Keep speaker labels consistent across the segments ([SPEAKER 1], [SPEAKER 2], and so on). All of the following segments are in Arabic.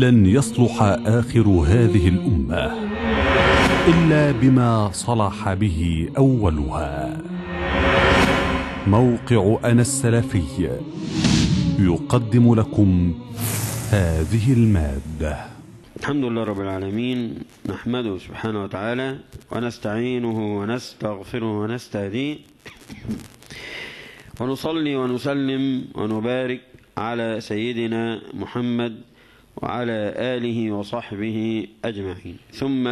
[SPEAKER 1] لن يصلح آخر هذه الأمة إلا بما صلح به أولها موقع أنا السلفي يقدم لكم هذه المادة الحمد لله رب العالمين نحمده سبحانه وتعالى ونستعينه ونستغفره ونستهديه ونصلي ونسلم ونبارك على سيدنا محمد وعلى آله وصحبه أجمعين ثم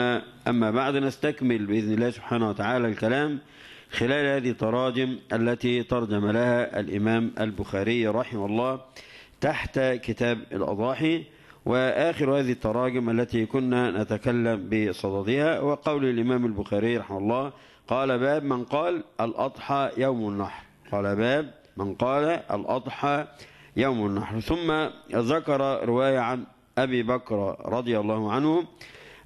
[SPEAKER 1] أما بعد نستكمل بإذن الله سبحانه وتعالى الكلام خلال هذه التراجم التي ترجم لها الإمام البخاري رحمه الله تحت كتاب الأضاحي وآخر هذه التراجم التي كنا نتكلم بصددها وقول الإمام البخاري رحمه الله قال باب من قال الأضحى يوم النحر قال باب من قال الأضحى يوم النحر ثم ذكر رواية عن أبي بكر رضي الله عنه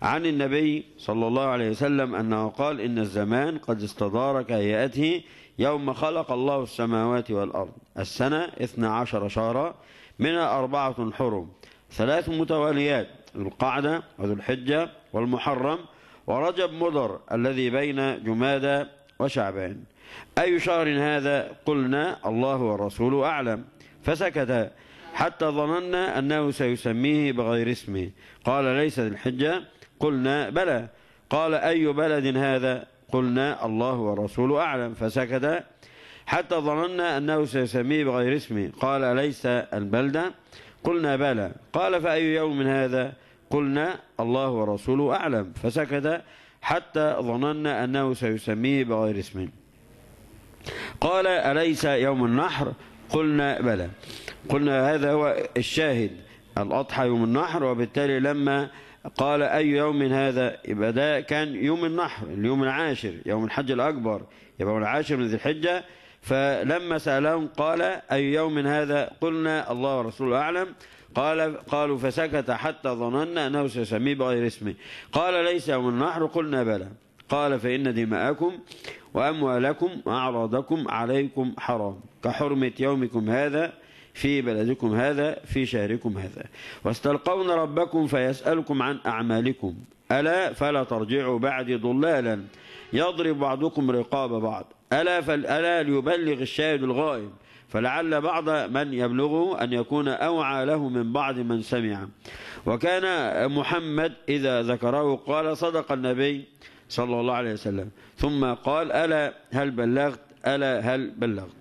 [SPEAKER 1] عن النبي صلى الله عليه وسلم أنه قال إن الزمان قد استدار كهيئته يوم خلق الله السماوات والأرض السنة 12 شهرا منها أربعة حرم ثلاث متواليات القعدة وذو الحجة والمحرم ورجب مضر الذي بين جمادى وشعبان أي شهر هذا قلنا الله ورسوله أعلم فسكت حتى ظننا أنه سيسميه بغير اسمه قال ليست الحجة قلنا بلى قال أي بلد هذا قلنا الله ورسوله أعلم فسكت حتى ظننا أنه سيسميه بغير اسمه قال ليس البلدة قلنا بلى قال فأي يوم هذا قلنا الله ورسوله أعلم فسكت حتى ظننا أنه سيسميه بغير اسمه قال أليس يوم النحر قلنا بلى قلنا هذا هو الشاهد الأضحى يوم النحر وبالتالي لما قال أي يوم هذا يبقى ده كان يوم النحر اليوم العاشر يوم الحج الأكبر يبقى العاشر من ذي الحجة فلما سألهم قال أي يوم هذا قلنا الله ورسوله أعلم قال قالوا فسكت حتى ظننا أنه سيسميه بغير اسمه قال ليس يوم النحر قلنا بلى قال فإن دماءكم وأموالكم وأعراضكم عليكم حرام كحرمة يومكم هذا في بلدكم هذا في شهركم هذا واستلقون ربكم فيسألكم عن أعمالكم ألا فلا ترجعوا بعدي ضلالا يضرب بعضكم رقاب بعض ألا فالألا ليبلغ الشاهد الغائب فلعل بعض من يبلغه أن يكون أوعى له من بعض من سمع وكان محمد إذا ذكره قال صدق النبي صلى الله عليه وسلم ثم قال ألا هل بلغت ألا هل بلغت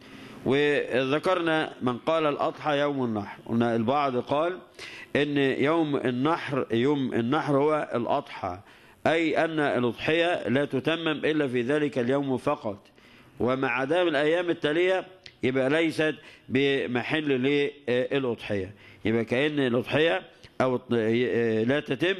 [SPEAKER 1] وذكرنا من قال الأضحى يوم النحر قلنا البعض قال إن يوم النحر يوم النحر هو الأضحى أي أن الأضحية لا تتمم إلا في ذلك اليوم فقط ومع دام الأيام التالية يبقى ليست بمحل للأضحية يبقى كأن الأضحية أو لا تتم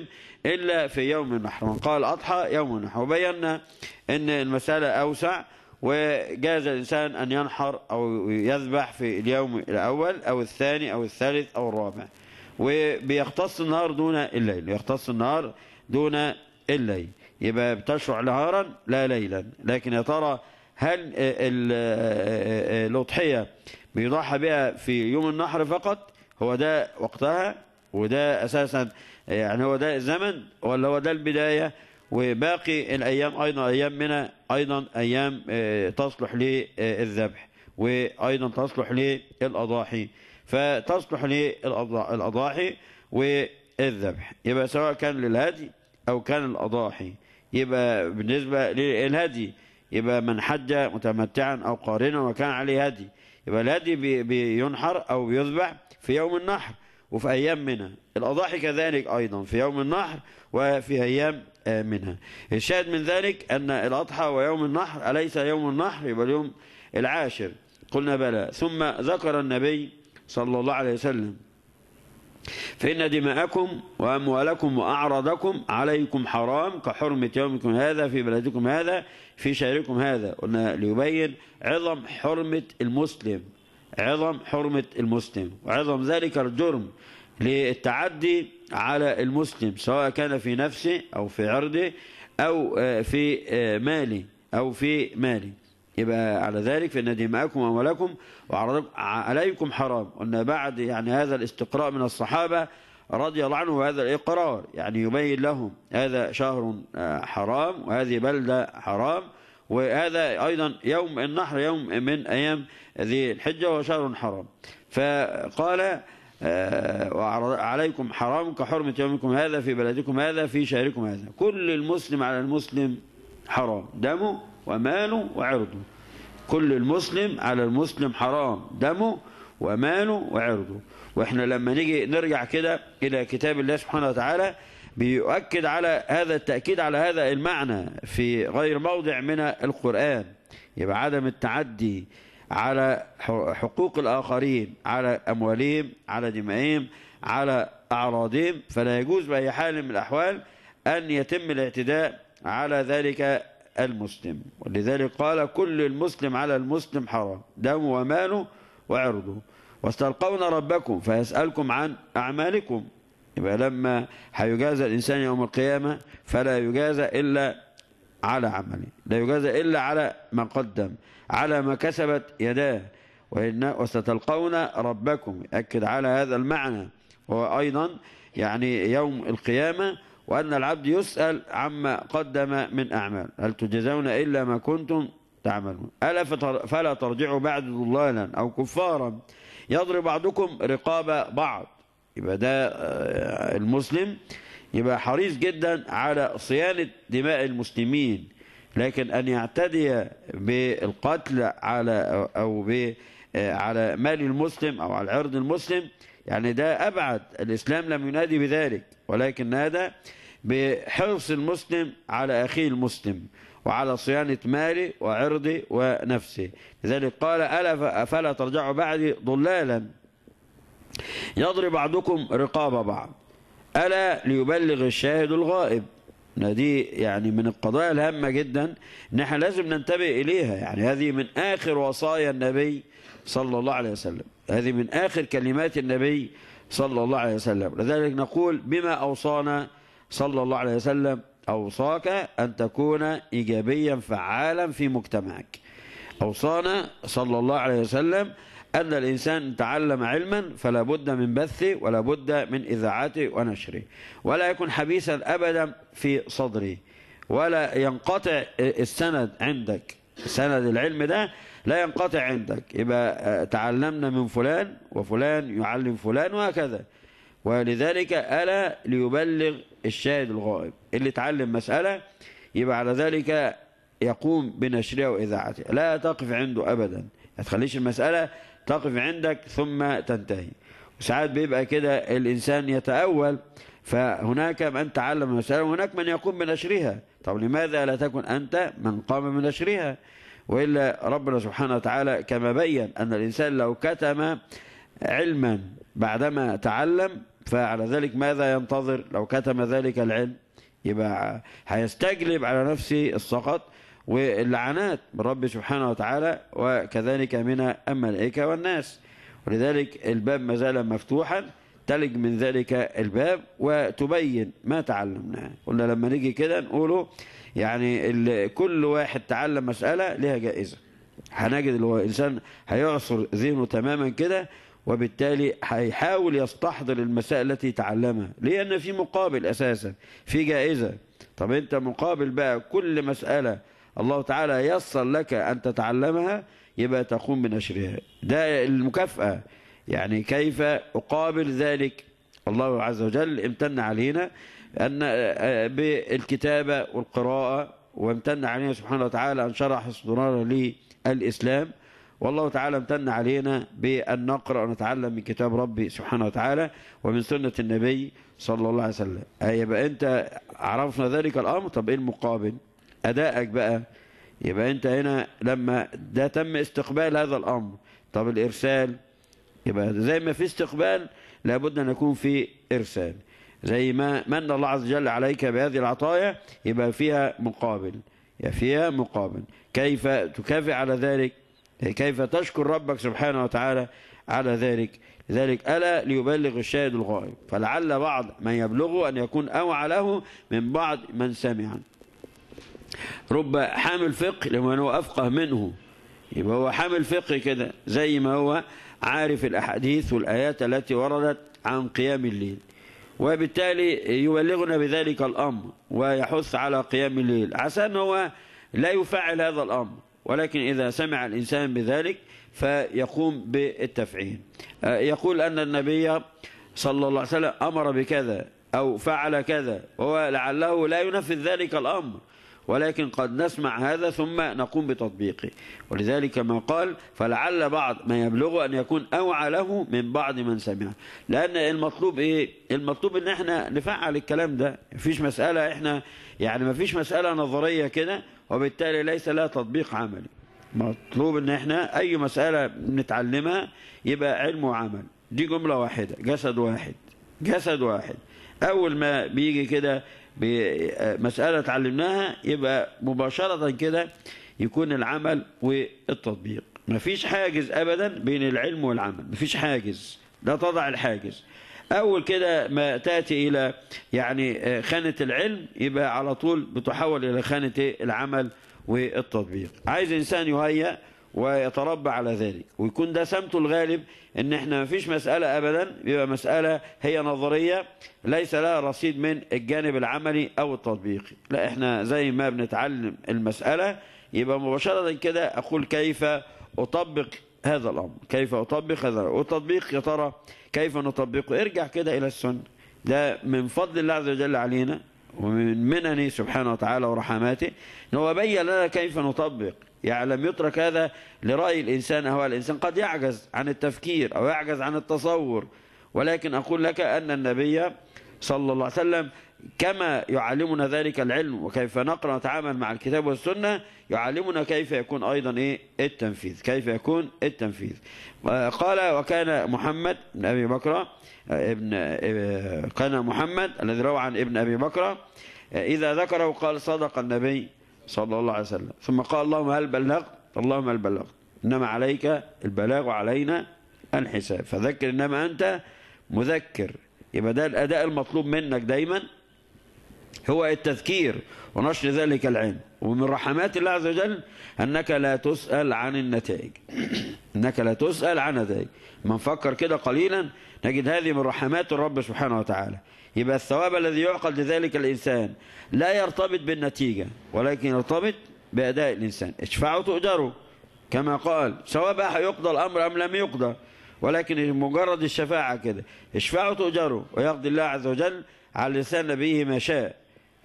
[SPEAKER 1] إلا في يوم النحر من قال أضحى يوم النحر وبينا أن المسألة أوسع وجاز الإنسان أن ينحر أو يذبح في اليوم الأول أو الثاني أو الثالث أو الرابع وبيختص النهار دون الليل يختص النهار دون الليل يبقى بتشرع نهارا لا ليلا لكن يا ترى هل الأضحية بيضحى بها في يوم النحر فقط هو ده وقتها وده أساسا يعني هو ده الزمن ولا هو ده البداية وباقي الأيام أيضا أيام منى أيضا أيام آه، تصلح للذبح وأيضا تصلح للأضاحي فتصلح للأضاحي والذبح يبقى سواء كان للهدي أو كان الأضاحي يبقى بالنسبة للهدي يبقى من حج متمتعا أو قارنا وكان عليه هدي يبقى الهدي بينحر أو بيذبح في يوم النحر وفي أيام منها الأضاحي كذلك أيضا في يوم النحر وفي أيام منها الشاهد من ذلك أن الأضحى ويوم النحر أليس يوم النحر يبقى اليوم العاشر قلنا بلى ثم ذكر النبي صلى الله عليه وسلم فإن دماءكم وأموالكم وأعراضكم عليكم حرام كحرمة يومكم هذا في بلدكم هذا في شهركم هذا قلنا ليبين عظم حرمة المسلم عظم حرمة المسلم وعظم ذلك الجرم للتعدي على المسلم سواء كان في نفسه أو في عرضه أو آه، في آه، ماله أو في ماله يبقى على ذلك فإن دماءكم وأموالكم عليكم حرام قلنا بعد يعني هذا الاستقراء من الصحابة رضي الله عنه هذا الإقرار يعني يبين لهم هذا شهر آه، حرام وهذه بلدة حرام وهذا أيضا يوم النحر يوم من أيام ذي الحجة وشهر حرام فقال آه، عليكم حرام كحرمة يومكم هذا في بلدكم هذا في شهركم هذا كل المسلم على المسلم حرام دمه وماله وعرضه كل المسلم على المسلم حرام دمه وماله وعرضه واحنا لما نيجي نرجع كده إلى كتاب الله سبحانه وتعالى بيؤكد على هذا التأكيد على هذا المعنى في غير موضع من القرآن يبقى عدم التعدي على حقوق الآخرين على أموالهم على دمائهم على أعراضهم فلا يجوز بأي حال من الأحوال أن يتم الاعتداء على ذلك المسلم ولذلك قال كل المسلم على المسلم حرام دمه وماله وعرضه واستلقون ربكم فيسألكم عن أعمالكم يبقى لما هيجازى الإنسان يوم القيامة فلا يجازى إلا على عمله لا يجازى إلا على ما قدم على ما كسبت يداه وإن وستلقون ربكم يأكد على هذا المعنى وهو أيضا يعني يوم القيامة وأن العبد يسأل عما قدم من أعمال هل تجزون إلا ما كنتم تعملون ألا فلا ترجعوا بعد ضلالا أو كفارا يضرب بعضكم رقاب بعض يبقى ده آه، المسلم يبقى حريص جدا على صيانة دماء المسلمين لكن أن يعتدي بالقتل على أو آه، على مال المسلم أو على عرض المسلم يعني ده أبعد الإسلام لم ينادي بذلك ولكن نادى بحرص المسلم على أخيه المسلم وعلى صيانة ماله وعرضه ونفسه لذلك قال ألا فلا ترجعوا بعدي ضلالا يضرب بعضكم رقاب بعض ألا ليبلغ الشاهد الغائب دي يعني من القضايا الهامة جدا ان احنا لازم ننتبه اليها يعني هذه من اخر وصايا النبي صلى الله عليه وسلم هذه من اخر كلمات النبي صلى الله عليه وسلم لذلك نقول بما اوصانا صلى الله عليه وسلم اوصاك ان تكون ايجابيا فعالا في مجتمعك اوصانا صلى الله عليه وسلم أن الإنسان تعلم علما فلا بد من بثه ولا بد من إذاعته ونشره ولا يكون حبيسا أبدا في صدره ولا ينقطع السند عندك سند العلم ده لا ينقطع عندك يبقى آه، تعلمنا من فلان وفلان يعلم فلان وهكذا ولذلك ألا ليبلغ الشاهد الغائب اللي تعلم مسألة يبقى على ذلك يقوم بنشرها وإذاعتها لا تقف عنده أبدا ما تخليش المسألة تقف عندك ثم تنتهي وساعات بيبقى كده الإنسان يتأول فهناك من تعلم المسألة وهناك من يقوم بنشرها طب لماذا لا تكن أنت من قام بنشرها وإلا ربنا سبحانه وتعالى كما بين أن الإنسان لو كتم علما بعدما تعلم فعلى ذلك ماذا ينتظر لو كتم ذلك العلم يبقى هيستجلب على نفسه السقط واللعنات من رب سبحانه وتعالى وكذلك من الملائكة والناس ولذلك الباب ما زال مفتوحا تلج من ذلك الباب وتبين ما تعلمناه قلنا لما نيجي كده نقوله يعني كل واحد تعلم مسألة لها جائزة هنجد اللي هو هيعصر ذهنه تماما كده وبالتالي هيحاول يستحضر المسائل التي تعلمها لأن في مقابل أساسا في جائزة طب أنت مقابل بقى كل مسألة الله تعالى يسر لك أن تتعلمها يبقى تقوم بنشرها ده المكافأة يعني كيف أقابل ذلك الله عز وجل امتن علينا أن آه، بالكتابة والقراءة وامتن علينا سبحانه وتعالى أن شرح صدورنا للإسلام والله تعالى امتن علينا بأن نقرأ ونتعلم من كتاب ربي سبحانه وتعالى ومن سنة النبي صلى الله عليه وسلم آه، يبقى أنت عرفنا ذلك الأمر طب إيه المقابل أدائك بقى يبقى أنت هنا لما ده تم استقبال هذا الأمر طب الإرسال يبقى زي ما في استقبال لابد أن يكون في إرسال زي ما من الله عز وجل عليك بهذه العطايا يبقى فيها مقابل يبقى فيها مقابل كيف تكافئ على ذلك كيف تشكر ربك سبحانه وتعالى على ذلك لذلك ألا ليبلغ الشاهد الغائب فلعل بعض من يبلغه أن يكون أوعى له من بعض من سمع رب حامل فقه لمن هو أفقه منه يبقى هو حامل فقه كده زي ما هو عارف الأحاديث والآيات التي وردت عن قيام الليل وبالتالي يبلغنا بذلك الأمر ويحث على قيام الليل عسى أن هو لا يفعل هذا الأمر ولكن إذا سمع الإنسان بذلك فيقوم بالتفعيل آه، يقول أن النبي صلى الله عليه وسلم أمر بكذا أو فعل كذا لعله لا ينفذ ذلك الأمر ولكن قد نسمع هذا ثم نقوم بتطبيقه ولذلك ما قال فلعل بعض ما يبلغ أن يكون أوعى له من بعض من سمع لأن المطلوب إيه المطلوب أن احنا نفعل الكلام ده مفيش مسألة احنا يعني مفيش مسألة نظرية كده وبالتالي ليس لها تطبيق عملي مطلوب ان احنا اي مسألة نتعلمها يبقى علم وعمل دي جملة واحدة جسد واحد جسد واحد اول ما بيجي كده بمسألة تعلمناها يبقى مباشرة كده يكون العمل والتطبيق مفيش حاجز أبدا بين العلم والعمل مفيش حاجز لا تضع الحاجز أول كده ما تأتي إلى يعني آه، خانة العلم يبقى على طول بتحول إلى خانة العمل والتطبيق عايز إنسان يهيأ ويتربى على ذلك ويكون ده سمته الغالب ان احنا ما فيش مسألة ابدا بيبقى مسألة هي نظرية ليس لها رصيد من الجانب العملي او التطبيقي لا احنا زي ما بنتعلم المسألة يبقى مباشرة كده اقول كيف اطبق هذا الامر كيف اطبق هذا الامر والتطبيق يا ترى كيف نطبقه ارجع كده الى السنة ده من فضل الله عز وجل علينا ومن منني سبحانه وتعالى ورحماته ان هو بين لنا كيف نطبق يعني لم يترك هذا لرأي الإنسان أهواء الإنسان قد يعجز عن التفكير أو يعجز عن التصور ولكن أقول لك أن النبي صلى الله عليه وسلم كما يعلمنا ذلك العلم وكيف نقرأ نتعامل مع الكتاب والسنة يعلمنا كيف يكون أيضا إيه التنفيذ كيف يكون التنفيذ قال وكان محمد بن أبي بكر ابن كان محمد الذي روى عن ابن أبي بكر إذا ذكره قال صدق النبي صلى الله عليه وسلم ثم قال اللهم هل بلغت اللهم هل بلغت إنما عليك البلاغ علينا الحساب فذكر إنما أنت مذكر يبقى ده الأداء المطلوب منك دايما هو التذكير ونشر ذلك العلم ومن رحمات الله عز وجل أنك لا تسأل عن النتائج أنك لا تسأل عن النتائج من فكر كده قليلا نجد هذه من رحمات الرب سبحانه وتعالى يبقى الثواب الذي يعقد لذلك الإنسان لا يرتبط بالنتيجة ولكن يرتبط بأداء الإنسان اشفعوا تؤجروا كما قال سواء بقى يقضى الأمر أم لم يقضى ولكن مجرد الشفاعة كده اشفعوا تؤجروا ويقضي الله عز وجل على لسان نبيه ما شاء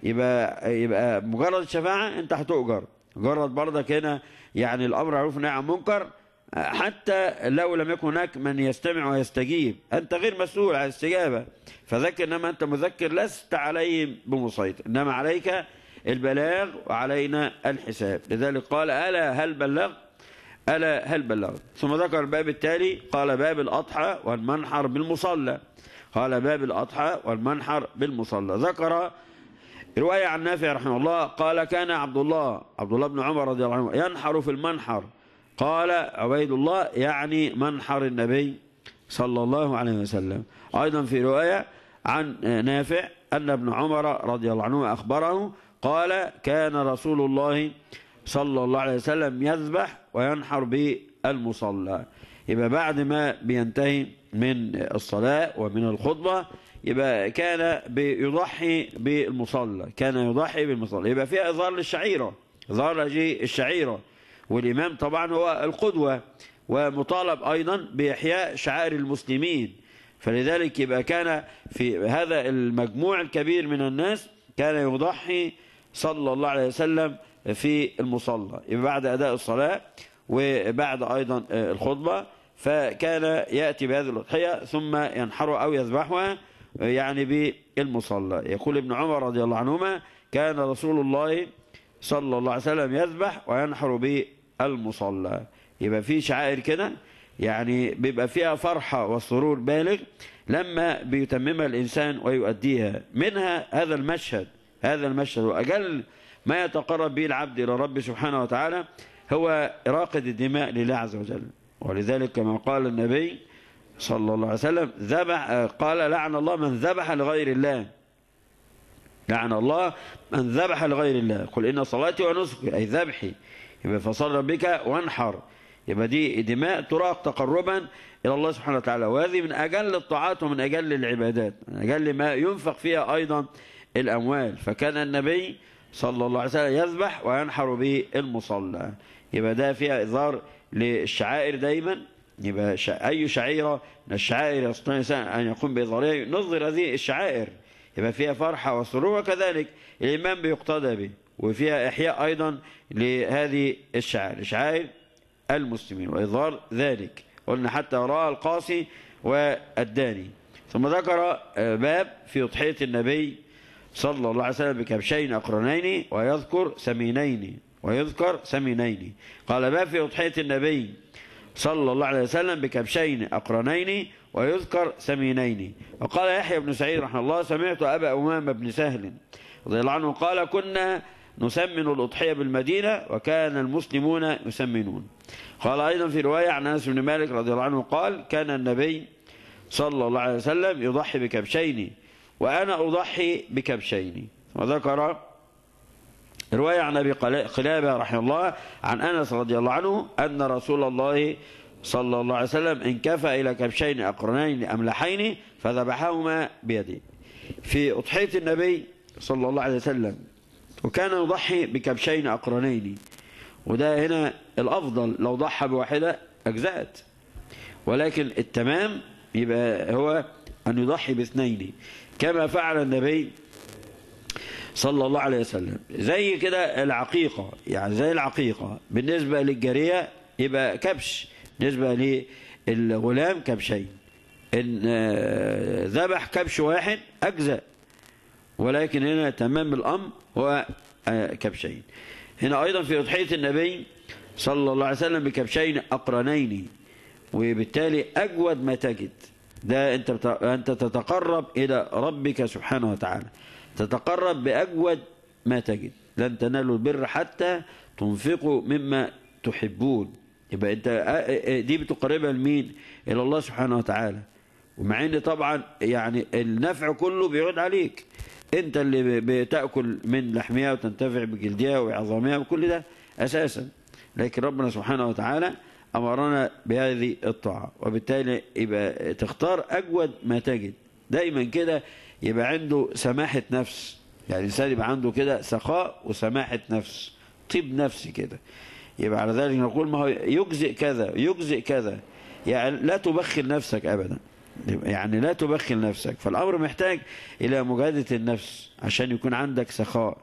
[SPEAKER 1] يبقى يبقى مجرد الشفاعة أنت هتؤجر مجرد برضك هنا يعني الأمر معروف نعم منكر حتى لو لم يكن هناك من يستمع ويستجيب أنت غير مسؤول عن الاستجابة فذكر إنما أنت مذكر لست عليهم بمسيطر إنما عليك البلاغ وعلينا الحساب لذلك قال ألا هل بلغ ألا هل بلغ ثم ذكر الباب التالي قال باب الأضحى والمنحر بالمصلى قال باب الأضحى والمنحر بالمصلى ذكر رواية عن نافع رحمه الله قال كان عبد الله عبد الله بن عمر رضي الله عنه ينحر في المنحر قال عبيد الله يعني منحر النبي صلى الله عليه وسلم أيضا في رواية عن نافع أن ابن عمر رضي الله عنه أخبره قال كان رسول الله صلى الله عليه وسلم يذبح وينحر بالمصلى يبقى بعد ما بينتهي من الصلاة ومن الخطبة يبقى كان بيضحي بالمصلى كان يضحي بالمصلى يبقى فيها إظهار للشعيرة إظهار الشعيرة والإمام طبعا هو القدوة ومطالب أيضا بإحياء شعائر المسلمين فلذلك يبقى كان في هذا المجموع الكبير من الناس كان يضحي صلى الله عليه وسلم في المصلى بعد أداء الصلاة وبعد أيضا الخطبة فكان يأتي بهذه الأضحية ثم ينحرها أو يذبحها يعني بالمصلى يقول ابن عمر رضي الله عنهما كان رسول الله صلى الله عليه وسلم يذبح وينحر المصلى يبقى في شعائر كده يعني بيبقى فيها فرحة والسرور بالغ لما بيتممها الإنسان ويؤديها منها هذا المشهد هذا المشهد وأجل ما يتقرب به العبد إلى رب سبحانه وتعالى هو راقد الدماء لله عز وجل ولذلك كما قال النبي صلى الله عليه وسلم ذبح قال لعن الله من ذبح لغير الله لعن الله من ذبح لغير الله قل إن صلاتي ونسكي أي ذبحي يبقى فصل ربك وانحر يبقى دي دماء تراق تقربا إلى الله سبحانه وتعالى وهذه من أجل الطاعات ومن أجل العبادات من أجل ما ينفق فيها أيضا الأموال فكان النبي صلى الله عليه وسلم يذبح وينحر به المصلى يبقى ده فيها إظهار للشعائر دايما يبقى أي شعيرة من الشعائر يستطيع الإنسان أن يقوم بإظهارها نظر هذه الشعائر يبقى فيها فرحة وسرور وكذلك الإمام بيقتدى به وفيها إحياء أيضا لهذه الشعائر شعائر المسلمين وإظهار ذلك قلنا حتى رأى القاصي والداني ثم ذكر آه، باب في أضحية النبي صلى الله عليه وسلم بكبشين أقرنين ويذكر سمينين ويذكر سمينين قال باب في أضحية النبي صلى الله عليه وسلم بكبشين أقرنين ويذكر سمينين وقال يحيى بن سعيد رحمه الله سمعت أبا أمامة بن سهل رضي الله عنه قال كنا نسمن الأضحية بالمدينة وكان المسلمون يسمنون قال أيضا في رواية عن أنس بن مالك رضي الله عنه قال كان النبي صلى الله عليه وسلم يضحي بكبشين وأنا أضحي بكبشين وذكر رواية عن أبي قلابة رحمه الله عن أنس رضي الله عنه أن رسول الله صلى الله عليه وسلم كفى إلى كبشين أقرنين أملحين فذبحهما بيده في أضحية النبي صلى الله عليه وسلم وكان يضحي بكبشين أقرنين وده هنا الأفضل لو ضحى بواحدة أجزأت ولكن التمام يبقى هو أن يضحي باثنين كما فعل النبي صلى الله عليه وسلم زي كده العقيقة يعني زي العقيقة بالنسبة للجارية يبقى كبش بالنسبة للغلام كبشين إن آه، ذبح كبش واحد أجزأ ولكن هنا تمام الأمر هو آه، كبشين هنا أيضا في أضحية النبي صلى الله عليه وسلم بكبشين أقرنين وبالتالي أجود ما تجد ده أنت, أنت تتقرب إلى ربك سبحانه وتعالى تتقرب بأجود ما تجد لن تنالوا البر حتى تنفقوا مما تحبون يبقى أنت آه، آه، دي بتقربها لمين؟ إلى الله سبحانه وتعالى ومع ان طبعا يعني النفع كله بيعود عليك انت اللي بتاكل من لحمها وتنتفع بجلدها وعظامها وكل ده اساسا لكن ربنا سبحانه وتعالى امرنا بهذه الطاعه وبالتالي يبقى تختار اجود ما تجد دايما كده يبقى عنده سماحه نفس يعني الانسان يبقى عنده كده سخاء وسماحه نفس طيب نفس كده يبقى على ذلك نقول ما هو يجزئ كذا يجزئ كذا يعني لا تبخل نفسك ابدا يعني لا تبخل نفسك فالأمر محتاج إلى مجاهدة النفس عشان يكون عندك سخاء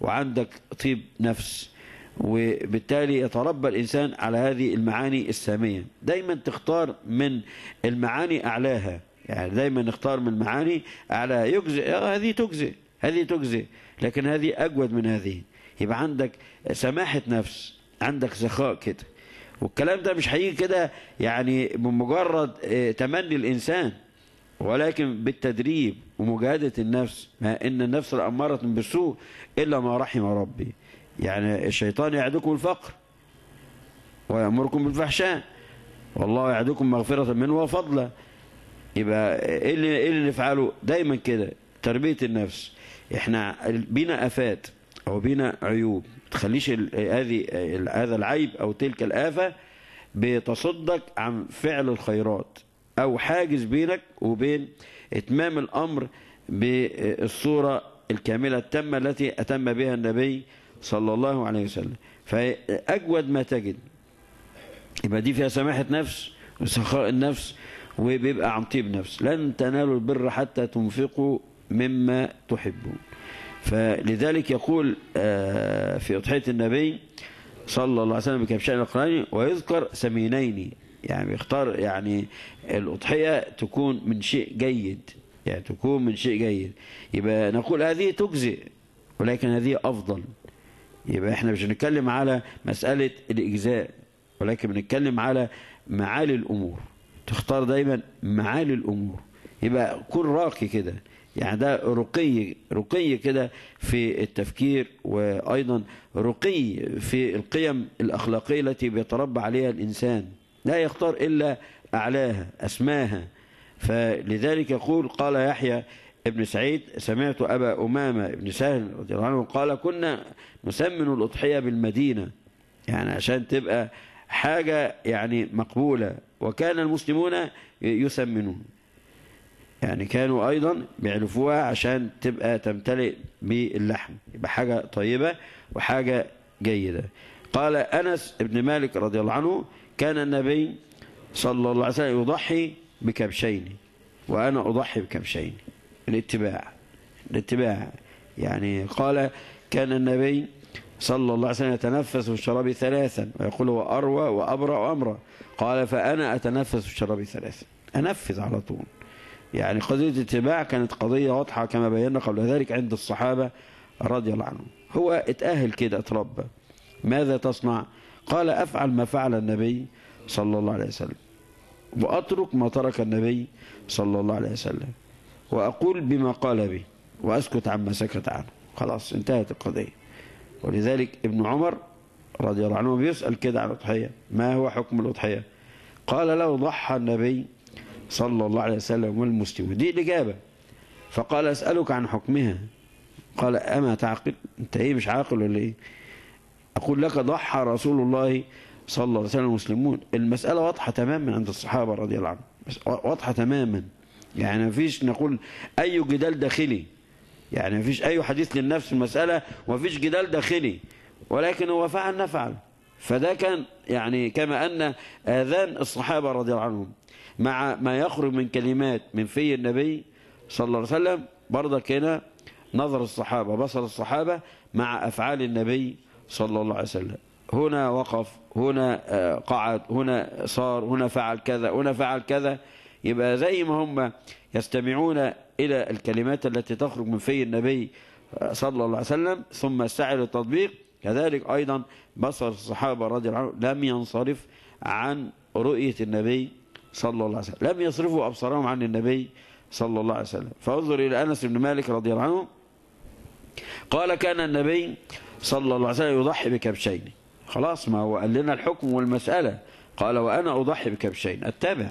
[SPEAKER 1] وعندك طيب نفس وبالتالي يتربى الإنسان على هذه المعاني السامية دايما تختار من المعاني أعلاها يعني دايما نختار من المعاني أعلاها يجزئ آه، هذه تجزئ هذه تجزئ لكن هذه أجود من هذه يبقى عندك سماحة نفس عندك سخاء كده والكلام ده مش هيجي كده يعني بمجرد آه، تمني الإنسان ولكن بالتدريب ومجاهدة النفس ما إن النفس لأمارة بالسوء إلا ما رحم ربي يعني الشيطان يعدكم الفقر ويأمركم بالفحشاء والله يعدكم مغفرة منه وفضلا يبقى إيه اللي, إيه اللي نفعله دايما كده تربية النفس احنا بينا آفات أو بينا عيوب تخليش هذه هذا العيب أو تلك الآفة بتصدك عن فعل الخيرات أو حاجز بينك وبين إتمام الأمر بالصورة الكاملة التامة التي أتم بها النبي صلى الله عليه وسلم فأجود ما تجد يبقى دي فيها سماحة نفس وسخاء النفس وبيبقى عن طيب نفس لن تنالوا البر حتى تنفقوا مما تحبون فلذلك يقول آه، في أضحية النبي صلى الله عليه وسلم بكبشان القرآن ويذكر سمينين يعني يختار يعني الأضحية تكون من شيء جيد يعني تكون من شيء جيد يبقى نقول هذه تجزئ ولكن هذه أفضل يبقى احنا مش بنتكلم على مسألة الإجزاء ولكن بنتكلم على معالي الأمور تختار دايما معالي الأمور يبقى كن راقي كده يعني ده رقي رقي كده في التفكير وايضا رقي في القيم الاخلاقيه التي بيتربى عليها الانسان لا يختار الا اعلاها اسماها فلذلك يقول قال يحيى ابن سعيد سمعت أبا أمامة ابن سهل رضي الله عنه قال كنا نسمن الأضحية بالمدينة يعني عشان تبقى حاجة يعني مقبولة وكان المسلمون يسمنون يعني كانوا أيضا بيعرفوها عشان تبقى تمتلئ باللحم يبقى حاجة طيبة وحاجة جيدة قال أنس بن مالك رضي الله عنه كان النبي صلى الله عليه وسلم يضحي بكبشين وأنا أضحي بكبشين الاتباع الاتباع يعني قال كان النبي صلى الله عليه وسلم يتنفس في الشراب ثلاثا ويقول هو أروى وأبرأ وأمرأ قال فأنا أتنفس في الشراب ثلاثا أنفذ على طول يعني قضية الاتباع كانت قضية واضحة كما بينا قبل ذلك عند الصحابة رضي الله عنهم هو اتأهل كده اتربى ماذا تصنع قال أفعل ما فعل النبي صلى الله عليه وسلم وأترك ما ترك النبي صلى الله عليه وسلم وأقول بما قال به وأسكت عما سكت عنه خلاص انتهت القضية ولذلك ابن عمر رضي الله عنه بيسأل كده عن الأضحية ما هو حكم الأضحية قال له ضحى النبي صلى الله عليه وسلم والمسلمون دي الإجابة فقال أسألك عن حكمها قال أما تعقل أنت إيه مش عاقل ولا إيه أقول لك ضحى رسول الله صلى الله عليه وسلم المسلمون المسألة واضحة تماما عند الصحابة رضي الله عنهم واضحة تماما يعني ما فيش نقول أي جدال داخلي يعني ما فيش أي حديث للنفس المسألة وما فيش جدال داخلي ولكن هو فعل نفعل فده كان يعني كما أن آذان الصحابة رضي الله عنهم مع ما يخرج من كلمات من في النبي صلى الله عليه وسلم برضك هنا نظر الصحابة بصر الصحابة مع أفعال النبي صلى الله عليه وسلم هنا وقف هنا آه، قعد هنا صار هنا فعل كذا هنا فعل كذا يبقى زي ما هم يستمعون إلى الكلمات التي تخرج من في النبي آه، صلى الله عليه وسلم ثم استعلوا التطبيق كذلك أيضا بصر الصحابة رضي الله عنهم لم ينصرف عن رؤية النبي صلى الله عليه وسلم لم يصرفوا أبصارهم عن النبي صلى الله عليه وسلم فانظر إلى أنس بن مالك رضي الله عنه قال كان النبي صلى الله عليه وسلم يضحي بكبشين خلاص ما هو قال لنا الحكم والمسألة قال وأنا أضحي بكبشين أتبع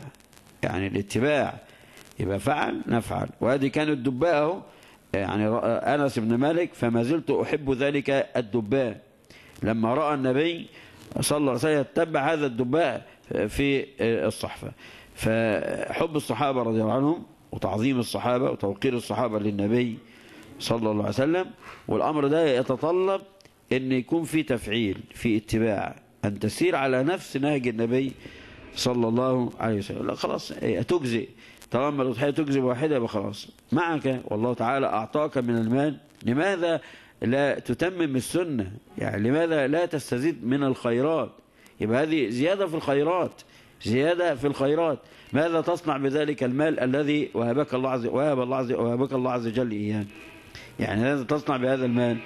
[SPEAKER 1] يعني الاتباع يبقى فعل نفعل وهذه كانت دباء اهو يعني أنس بن مالك فما زلت أحب ذلك الدباء لما رأى النبي صلى الله عليه وسلم يتبع هذا الدباء في الصحفة فحب الصحابة رضي الله عنهم وتعظيم الصحابة وتوقير الصحابة للنبي صلى الله عليه وسلم والأمر ده يتطلب أن يكون في تفعيل في اتباع أن تسير على نفس نهج النبي صلى الله عليه وسلم لا خلاص إيه، تجزئ طالما الأضحية تجزئ واحدة يبقى خلاص معك والله تعالى أعطاك من المال لماذا لا تتمم السنة يعني لماذا لا تستزيد من الخيرات يبقى هذه زيادة في الخيرات زيادة في الخيرات ماذا تصنع بذلك المال الذي وهبك الله عز وهب الله عز وهبك الله عز وجل إياه يعني ماذا تصنع بهذا المال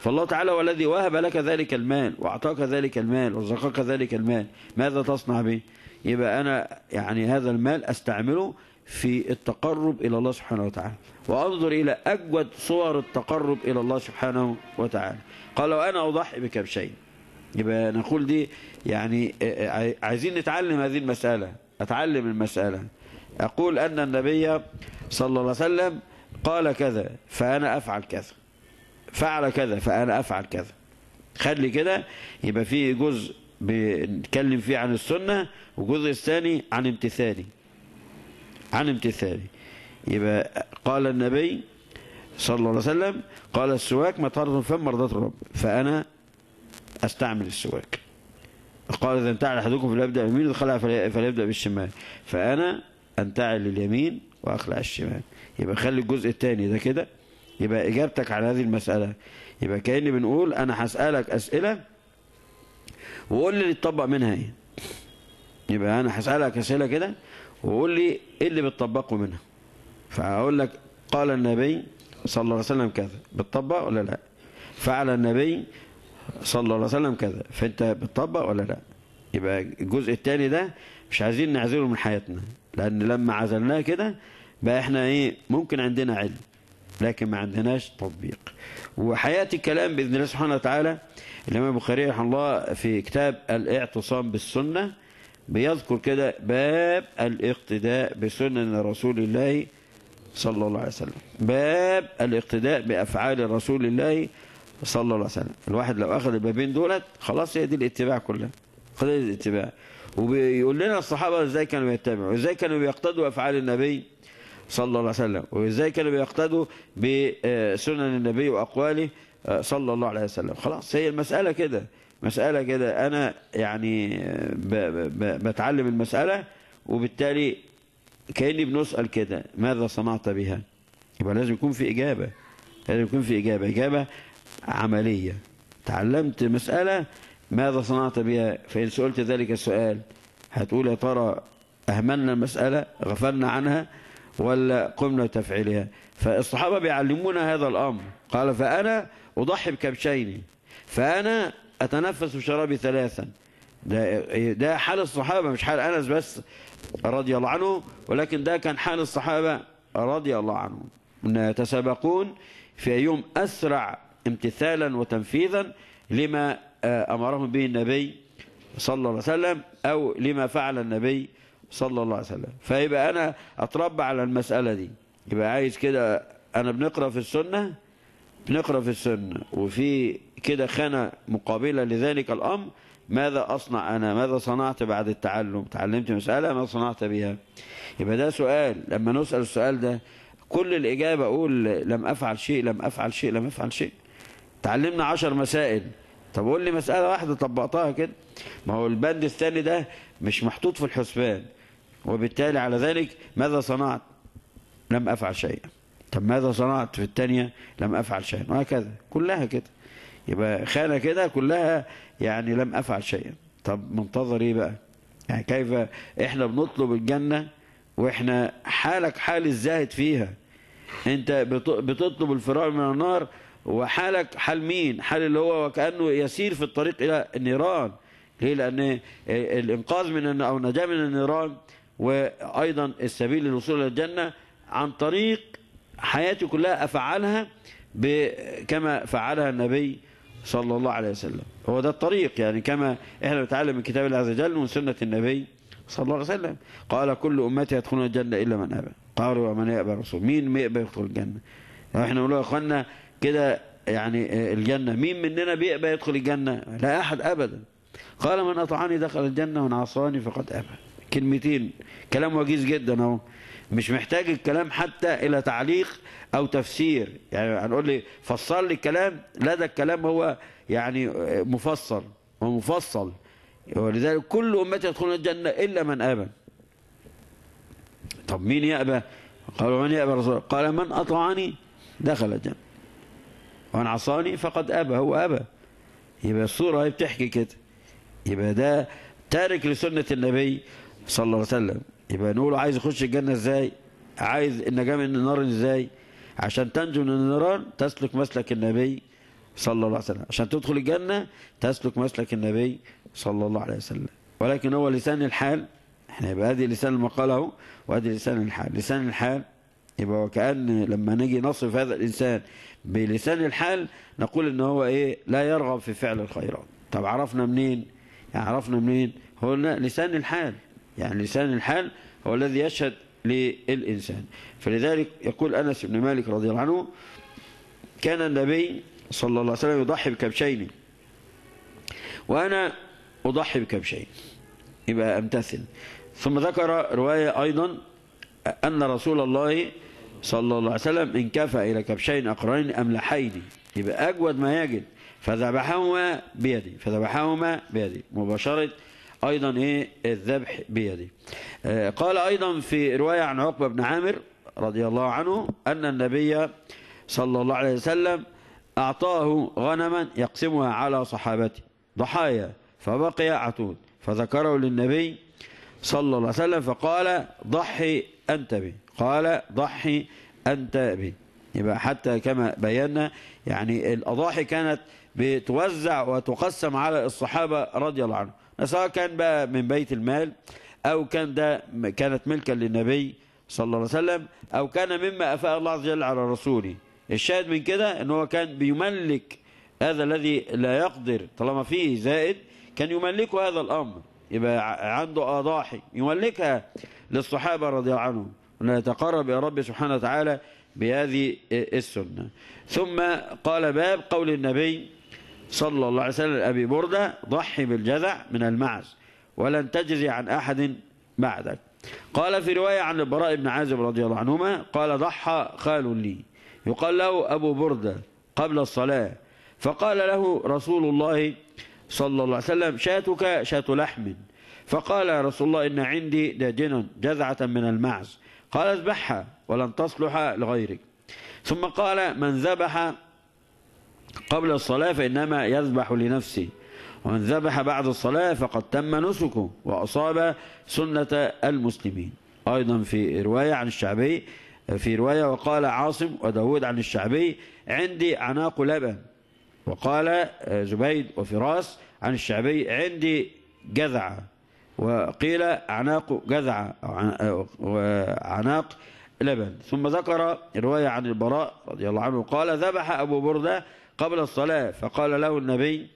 [SPEAKER 1] فالله تعالى والذي وهب لك ذلك المال وأعطاك ذلك المال ورزقك ذلك المال ماذا تصنع به يبقى أنا يعني هذا المال أستعمله في التقرب إلى الله سبحانه وتعالى وأنظر إلى أجود صور التقرب إلى الله سبحانه وتعالى قال وأنا أضحي بكبشين يبقى نقول دي يعني آه، آه، عايزين نتعلم هذه المسألة أتعلم المسألة أقول أن النبي صلى الله عليه وسلم قال كذا فأنا أفعل كذا فعل كذا فأنا أفعل كذا خلي كده يبقى في جزء بنتكلم فيه عن السنة وجزء الثاني عن امتثالي عن امتثالي يبقى قال النبي صلى الله عليه وسلم قال السواك مطر فم مرضات الرب فأنا استعمل السواك قال إذا انتعل أحدكم فليبدأ باليمين ودخلها فليبدأ بالشمال فأنا أنتعل لليمين وأخلع الشمال يبقى خلي الجزء الثاني ده كده يبقى إجابتك على هذه المسألة يبقى كأني بنقول أنا هسألك أسئلة وقول لي تطبق منها إيه يبقى أنا هسألك أسئلة كده وقول لي إيه اللي بتطبقه منها فأقول لك قال النبي صلى الله عليه وسلم كذا بتطبق ولا لا فعل النبي صلى الله عليه وسلم كذا فانت بتطبق ولا لا يبقى الجزء الثاني ده مش عايزين نعزله من حياتنا لان لما عزلناه كده بقى احنا ايه ممكن عندنا علم لكن ما عندناش تطبيق وحياة الكلام بإذن الله سبحانه وتعالى الإمام البخاري رحمه الله في كتاب الاعتصام بالسنة بيذكر كده باب الاقتداء بسنن رسول الله صلى الله عليه وسلم باب الاقتداء بأفعال رسول الله صلى الله عليه وسلم الواحد لو أخذ البابين دولت خلاص هي دي الاتباع كلها خلاص الاتباع وبيقول لنا الصحابة إزاي كانوا بيتبعوا إزاي كانوا بيقتدوا أفعال النبي صلى الله عليه وسلم وإزاي كانوا بيقتدوا بسنن النبي وأقواله صلى الله عليه وسلم خلاص هي المسألة كده مسألة كده أنا يعني بتعلم المسألة وبالتالي كأني بنسأل كده ماذا صنعت بها يبقى لازم يكون في إجابة لازم يكون في إجابة إجابة عملية تعلمت مسألة ماذا صنعت بها فإن سئلت ذلك السؤال هتقول يا ترى أهملنا المسألة غفلنا عنها ولا قمنا بتفعيلها فالصحابة بيعلمونا هذا الأمر قال فأنا أضحي بكبشين فأنا أتنفس بشرابي ثلاثا ده, ده حال الصحابة مش حال أنس بس رضي الله عنه ولكن ده كان حال الصحابة رضي الله عنهم أن يتسابقون في يوم أسرع امتثالا وتنفيذا لما آه، أمرهم به النبي صلى الله عليه وسلم أو لما فعل النبي صلى الله عليه وسلم فيبقى أنا أتربى على المسألة دي يبقى عايز كده أنا بنقرأ في السنة بنقرأ في السنة وفي كده خانة مقابلة لذلك الأمر ماذا أصنع أنا ماذا صنعت بعد التعلم تعلمت مسألة ما صنعت بها يبقى ده سؤال لما نسأل السؤال ده كل الإجابة أقول لم أفعل شيء لم أفعل شيء لم أفعل شيء اتعلمنا عشر مسائل طب قول لي مسألة واحدة طبقتها كده ما هو البند الثاني ده مش محطوط في الحسبان وبالتالي على ذلك ماذا صنعت لم أفعل شيئا طب ماذا صنعت في الثانية لم أفعل شيئا وهكذا كلها كده يبقى خانة كده كلها يعني لم أفعل شيئا طب منتظر إيه بقى يعني كيف إحنا بنطلب الجنة وإحنا حالك حال الزاهد فيها أنت بتطلب الفرار من النار وحالك حال مين حال اللي هو وكأنه يسير في الطريق إلى النيران ليه لأن الإنقاذ من أو النجاة من النيران وأيضا السبيل للوصول إلى الجنة عن طريق حياتي كلها أفعلها كما فعلها النبي صلى الله عليه وسلم هو ده الطريق يعني كما احنا بنتعلم من كتاب الله عز وجل ومن سنة النبي صلى الله عليه وسلم قال كل أمتي يدخلون الجنة إلا من أبى قالوا ومن يأبى الرسول مين ما يأبى يدخل الجنة احنا نقول يا اخوانا كده يعني آه، الجنة مين مننا بيقبل يدخل الجنة لا أحد أبدا قال من أطعني دخل الجنة ومن عصاني فقد أبى كلمتين كلام وجيز جدا أهو مش محتاج الكلام حتى إلى تعليق أو تفسير يعني هنقول لي فصل لي الكلام لا ده الكلام هو يعني آه، مفصل ومفصل ولذلك كل أمتي يدخلون الجنة إلا من أبى طب مين يأبى قالوا من يأبى الرسول قال من أطعاني دخل الجنة ومن عصاني فقد أبى هو أبى يبقى الصورة هي بتحكي كده يبقى ده تارك لسنة النبي صلى الله عليه وسلم يبقى نقول عايز يخش الجنة ازاي عايز النجاة من النار ازاي عشان تنجو من النيران تسلك مسلك النبي صلى الله عليه وسلم عشان تدخل الجنة تسلك مسلك النبي صلى الله عليه وسلم ولكن هو لسان الحال احنا يبقى ادي لسان المقالة اهو وادي لسان الحال لسان الحال يبقى وكأن لما نيجي نصف هذا الإنسان بلسان الحال نقول إن هو إيه لا يرغب في فعل الخيرات طب عرفنا منين يعني عرفنا منين هو لسان الحال يعني لسان الحال هو الذي يشهد للإنسان فلذلك يقول أنس بن مالك رضي الله عنه كان النبي صلى الله عليه وسلم يضحي بكبشين وأنا أضحي بكبشين يبقى أمتثل ثم ذكر رواية أيضا أن رسول الله صلى الله عليه وسلم إن كفى إلى كبشين أقرنين أملحين يبقى أجود ما يجد فذبحهما بيدي فذبحهما بيدي مباشرة أيضا إيه الذبح بيدي آه، قال أيضا في رواية عن عقبة بن عامر رضي الله عنه أن النبي صلى الله عليه وسلم أعطاه غنما يقسمها على صحابته ضحايا فبقي عتود فذكره للنبي صلى الله عليه وسلم فقال ضحي أنت به قال ضحي أنت بي يبقى حتى كما بينا يعني الأضاحي كانت بتوزع وتقسم على الصحابة رضي الله عنهم سواء كان بقى من بيت المال أو كان ده كانت ملكا للنبي صلى الله عليه وسلم أو كان مما أفاء الله عز وجل على رسوله الشاهد من كده أن هو كان بيملك هذا الذي لا يقدر طالما فيه زائد كان يملكه هذا الأمر يبقى عنده أضاحي يملكها للصحابة رضي الله عنهم ونتقرب إلى رب سبحانه وتعالى بهذه السنة ثم قال باب قول النبي صلى الله عليه وسلم أبي بردة ضحي بالجذع من المعز ولن تجزي عن أحد بعدك قال في رواية عن البراء بن عازب رضي الله عنهما قال ضحى خال لي يقال له أبو بردة قبل الصلاة فقال له رسول الله صلى الله عليه وسلم شاتك شات لحم فقال يا رسول الله إن عندي داجن جذعة من المعز قال اذبحها ولن تصلح لغيرك ثم قال من ذبح قبل الصلاة فإنما يذبح لنفسه ومن ذبح بعد الصلاة فقد تم نسكه وأصاب سنة المسلمين أيضا في رواية عن الشعبي في رواية وقال عاصم وداود عن الشعبي عندي عناق لبن وقال آه، زبيد وفراس عن الشعبي عندي جذعة وقيل أعناق جذعة وعناق لبن ثم ذكر رواية عن البراء رضي الله عنه قال ذبح أبو بردة قبل الصلاة فقال له النبي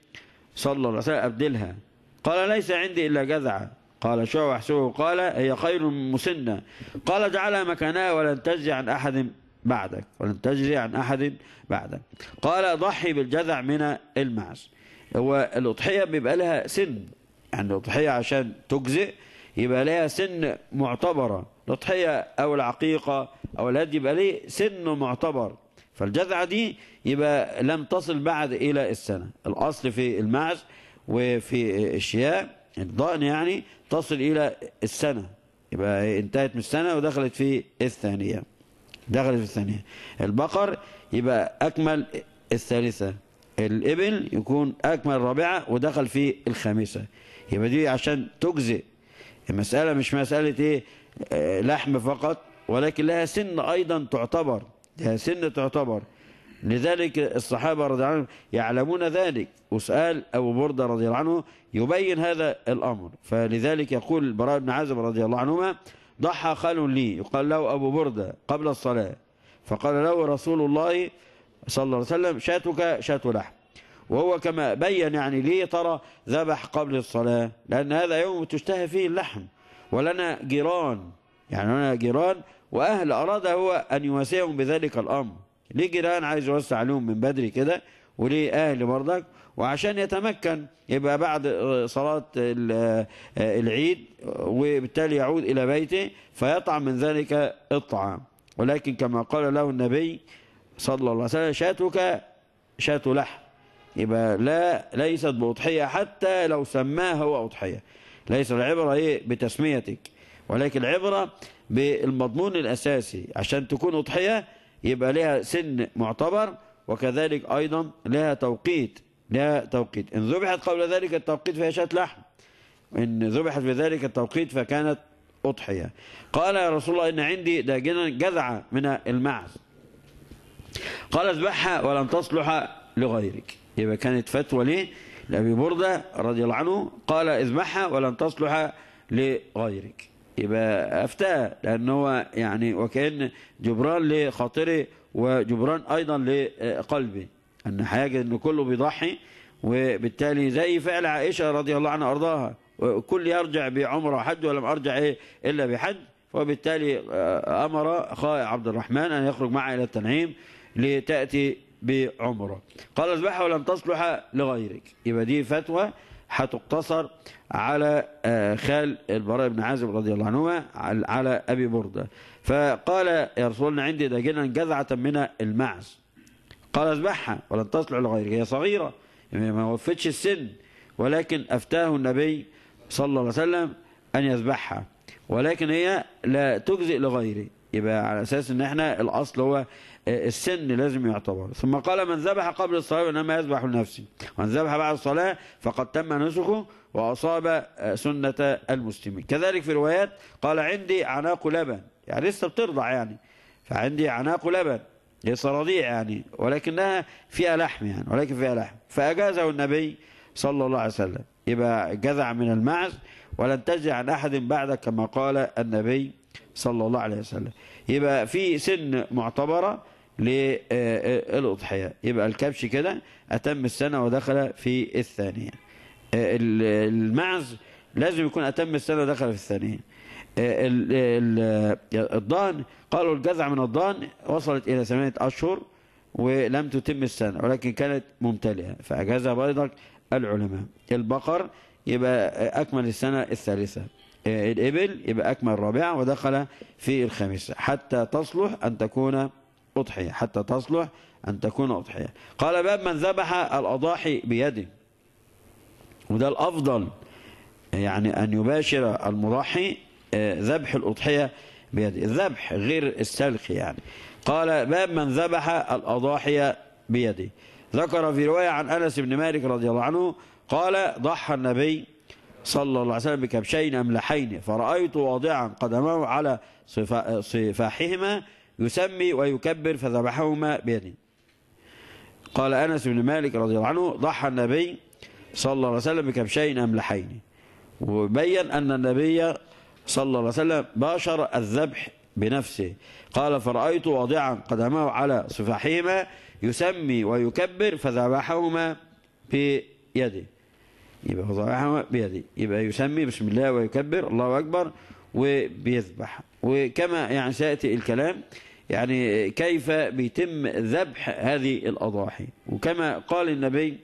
[SPEAKER 1] صلى الله عليه وسلم أبدلها قال ليس عندي إلا جذعة قال شو أحسوه قال هي خير مسنة قال اجعلها مكانها ولن تجزي عن أحد بعدك ولن تجزي عن أحد بعدك قال ضحي بالجذع من المعز هو الأضحية بيبقى لها سن يعني الأضحية عشان تجزئ يبقى لها سن معتبرة الأضحية أو العقيقة أو الهدي يبقى ليه سن معتبر فالجذعة دي يبقى لم تصل بعد إلى السنة الأصل في المعز وفي الشياء الضأن يعني تصل إلى السنة يبقى انتهت من السنة ودخلت في الثانية دخلت في الثانية البقر يبقى أكمل الثالثة الإبل يكون أكمل الرابعة ودخل في الخامسة يبقى دي عشان تجزئ المسألة مش مسألة إيه آه، لحم فقط ولكن لها سن أيضا تعتبر لها سن تعتبر لذلك الصحابة رضي الله عنهم يعلمون ذلك وسأل أبو بردة رضي الله عنه يبين هذا الأمر فلذلك يقول البراء بن عازب رضي الله عنهما ضحى خال لي يقال له أبو بردة قبل الصلاة فقال له رسول الله صلى الله عليه وسلم شاتك شات لحم وهو كما بين يعني ليه ترى ذبح قبل الصلاة لأن هذا يوم تشتهى فيه اللحم ولنا جيران يعني لنا جيران وأهل أراد هو أن يواسيهم بذلك الأمر ليه جيران عايز يوسع عليهم من بدري كده وليه أهل بردك وعشان يتمكن يبقى بعد صلاة العيد وبالتالي يعود إلى بيته فيطعم من ذلك الطعام ولكن كما قال له النبي صلى الله عليه وسلم شاتك شات لحم يبقى لا ليست بأضحية حتى لو سماها هو أضحية ليس العبرة إيه بتسميتك ولكن العبرة بالمضمون الأساسي عشان تكون أضحية يبقى لها سن معتبر وكذلك أيضا لها توقيت لها توقيت إن ذبحت قبل ذلك التوقيت فهي شاة لحم إن ذبحت في ذلك التوقيت فكانت أضحية قال يا رسول الله إن عندي داجنا جذعة من المعز قال اذبحها ولن تصلح لغيرك يبقى كانت فتوى ليه لأبي بردة رضي الله عنه قال اذبحها ولن تصلح لغيرك يبقى أفتاها لأن هو يعني وكأن جبران لخاطره وجبران أيضا لقلبه أن حاجة أن كله بيضحي وبالتالي زي فعل عائشة رضي الله عنها أرضاها كل يرجع بعمرة حد ولم أرجع إيه إلا بحج وبالتالي آه، أمر خاء عبد الرحمن أن يخرج معه إلى التنعيم لتأتي بعمرة قال اذبحها ولم تصلح لغيرك يبقى دي فتوى هتقتصر على آه، خال البراء بن عازب رضي الله عنهما على أبي بردة فقال يا رسول الله عندي دجنا جذعة من المعز قال اذبحها ولن تصلح لغيرك هي صغيرة يعني ما وفتش السن ولكن أفتاه النبي صلى الله عليه وسلم أن يذبحها ولكن هي لا تجزئ لغيري يبقى على أساس أن احنا الأصل هو السن لازم يعتبر ثم قال من ذبح قبل الصلاة إنما يذبح لنفسه ومن ذبح بعد الصلاة فقد تم نسخه وأصاب آه، سنة المسلمين كذلك في روايات قال عندي عناق لبن يعني لسه بترضع يعني فعندي عناق لبن هي رضيع يعني ولكنها فيها لحم يعني ولكن فيها لحم فأجازه النبي صلى الله عليه وسلم يبقى جذع من المعز ولن تجزع عن أحد بعدك كما قال النبي صلى الله عليه وسلم يبقى في سن معتبره للأضحية آه، آه، يبقى الكبش كده أتم السنة ودخل في الثانية آه، المعز لازم يكون أتم السنة ودخل في الثانية الضان قالوا الجزع من الضان وصلت إلى ثمانية أشهر ولم تتم السنة ولكن كانت ممتلئة فأجازها بيضك العلماء البقر يبقى أكمل السنة الثالثة الإبل يبقى أكمل الرابعة ودخل في الخامسة حتى تصلح أن تكون أضحية حتى تصلح أن تكون أضحية قال باب من ذبح الأضاحي بيده وده الأفضل يعني أن يباشر المضحي آه، ذبح الأضحية بيده الذبح غير السلخ يعني قال باب من ذبح الأضاحي بيده ذكر في رواية عن أنس بن مالك رضي الله عنه قال ضحى النبي صلى الله عليه وسلم بكبشين أملحين فرأيت واضعا قدمه على صفاحهما يسمي ويكبر فذبحهما بيده قال أنس بن مالك رضي الله عنه ضحى النبي صلى الله عليه وسلم بكبشين أملحين وبين أن النبي صلى الله عليه وسلم باشر الذبح بنفسه قال فرأيت واضعا قدمه على صفاحهما يسمي ويكبر فذبحهما بيده يبقى ذبحهما بيده يبقى يسمي بسم الله ويكبر الله أكبر وبيذبح وكما يعني سيأتي الكلام يعني كيف بيتم ذبح هذه الأضاحي وكما قال النبي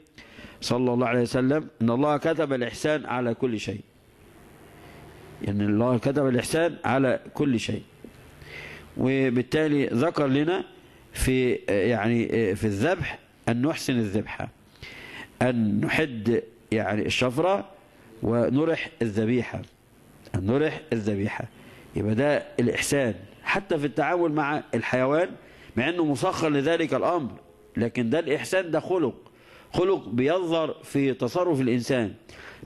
[SPEAKER 1] صلى الله عليه وسلم إن الله كتب الإحسان على كل شيء يعني إن يعني الله كتب الإحسان على كل شيء وبالتالي ذكر لنا في يعني في الذبح أن نحسن الذبحة أن نحد يعني الشفرة ونرح الذبيحة نرح الذبيحة يبقى ده الإحسان حتى في التعامل مع الحيوان مع أنه مسخر لذلك الأمر لكن ده الإحسان ده خلق خلق بيظهر في تصرف الإنسان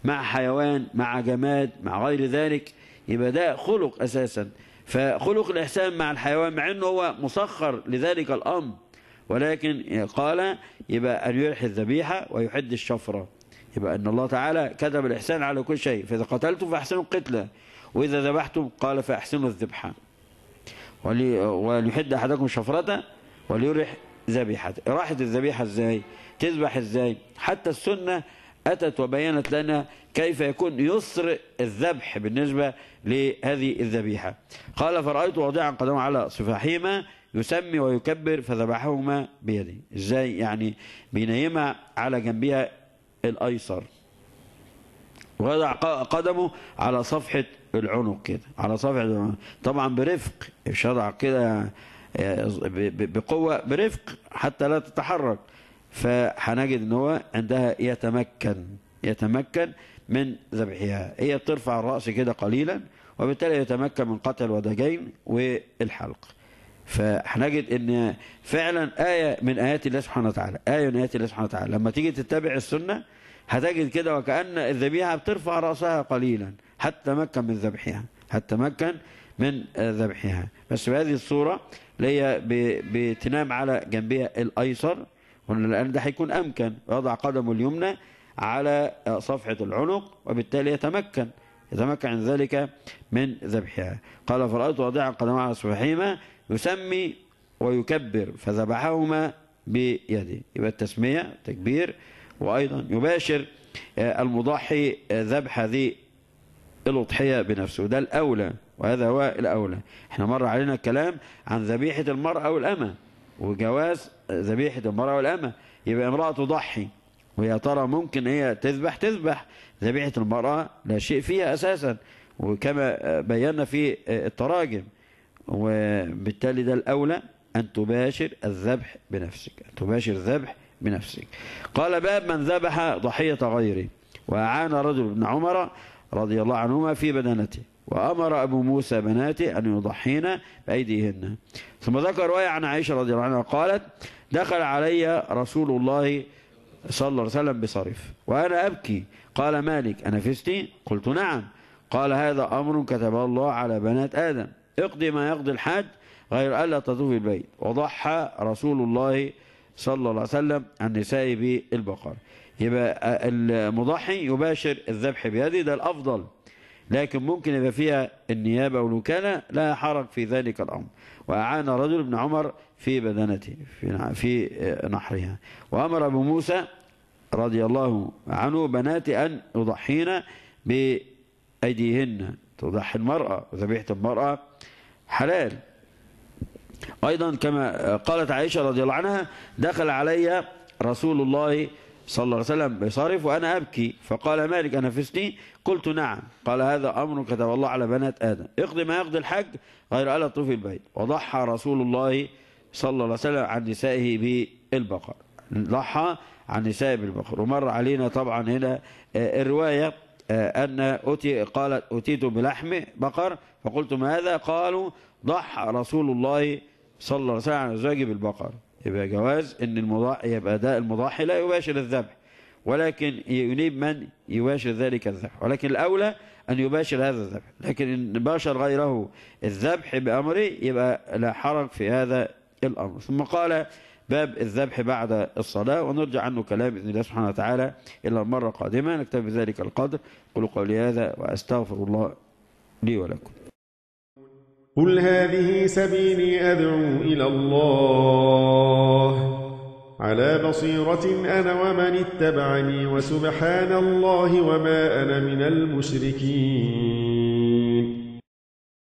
[SPEAKER 1] مع حيوان مع جماد مع غير ذلك يبقى ده خلق أساسا فخلق الإحسان مع الحيوان مع أنه هو مسخر لذلك الأمر ولكن قال يبقى أن يرح الذبيحة ويحد الشفرة يبقى أن الله تعالى كتب الإحسان على كل شيء فإذا قتلتم فأحسنوا القتلة وإذا ذبحتم قال فأحسنوا الذبحة وليحد أحدكم شفرته وليرح ذبيحة راحة الذبيحة إزاي تذبح إزاي حتى السنة أتت وبينت لنا كيف يكون يسر الذبح بالنسبة لهذه الذبيحة قال فرأيت وضيعا قدمه على صفاحهما يسمي ويكبر فذبحهما بيده ازاي يعني بينيما على جنبها الأيسر وضع قدمه على صفحة العنق كده على صفحة العنق. طبعا برفق مش يضع كده بقوة برفق حتى لا تتحرك فهنجد ان هو عندها يتمكن يتمكن من ذبحها هي بترفع الرأس كده قليلا وبالتالي يتمكن من قتل ودجين والحلق فهنجد ان فعلا ايه من ايات الله سبحانه وتعالى ايه من ايات الله سبحانه وتعالى لما تيجي تتبع السنه هتجد كده وكأن الذبيحة بترفع رأسها قليلا حتى مكن من ذبحها حتى مكن من ذبحها بس بهذه الصورة اللي هي بتنام على جنبها الأيسر لأن ده هيكون أمكن ويضع قدمه اليمنى على صفحة العنق وبالتالي يتمكن يتمكن ذلك من ذبحها قال فرأيت وضع قدمه على صفحهما يسمي ويكبر فذبحهما بيده يبقى التسمية تكبير وأيضا يباشر آه، المضحي آه، ذبح هذه الأضحية بنفسه ده الأولى وهذا هو الأولى احنا مر علينا الكلام عن ذبيحة المرأة والأمة وجواز آه، ذبيحة المرأة والأمة يبقى امرأة تضحي ويا ترى ممكن هي تذبح تذبح ذبيحة المرأة لا شيء فيها أساسا وكما بينا في التراجم وبالتالي ده الأولى أن تباشر الذبح بنفسك أن تباشر الذبح بنفسك قال باب من ذبح ضحية غيره وأعان رجل ابن عمر رضي الله عنهما في بدنته وأمر أبو موسى بناته أن يضحين بأيديهن ثم ذكر رواية عن عائشة رضي الله عنها قالت دخل علي رسول الله صلى الله عليه وسلم بصريف وأنا أبكي قال مالك أنا فزتي قلت نعم قال هذا أمر كتبه الله على بنات آدم اقضي ما يقضي الحاج غير ألا تطوف البيت وضحى رسول الله صلى الله عليه وسلم عن نساء بالبقر يبقى المضحي يباشر الذبح بهذه ده الأفضل لكن ممكن يبقى فيها النيابة والوكالة لا حرج في ذلك الأمر وأعان رجل ابن عمر في بدنته في نحرها وأمر أبو موسى رضي الله عنه بناتي أن يضحين بأيديهن تضحي المرأة ذبيحة المرأة حلال أيضا كما قالت عائشة رضي الله عنها دخل علي رسول الله صلى الله عليه وسلم بصرف وأنا أبكي فقال مالك أنفسني قلت نعم قال هذا أمر كتب الله على بنات آدم اقضي ما يقضي الحج غير ألا طوف البيت وضحى رسول الله صلى الله عليه وسلم عن نسائه بالبقر ضحى عن نسائه بالبقر ومر علينا طبعا هنا آه، الرواية آه، أن أتي قالت أتيت بلحم بقر فقلت ماذا قالوا ضحى رسول الله صلى الله عليه وسلم عن أزواجه بالبقر يبقى جواز أن المضاح يبقى ده المضاحي لا يباشر الذبح ولكن ينيب من يباشر ذلك الذبح ولكن الأولى أن يباشر هذا الذبح لكن إن باشر غيره الذبح بأمره يبقى لا حرج في هذا الأمر ثم قال باب الذبح بعد الصلاة ونرجع عنه كلام بإذن الله سبحانه وتعالى إلى المرة القادمة نكتب بذلك القدر قل قولي هذا وأستغفر الله لي ولكم قل هذه سبيلي أدعو إلى الله على بصيرة أنا ومن اتبعني وسبحان الله وما أنا من المشركين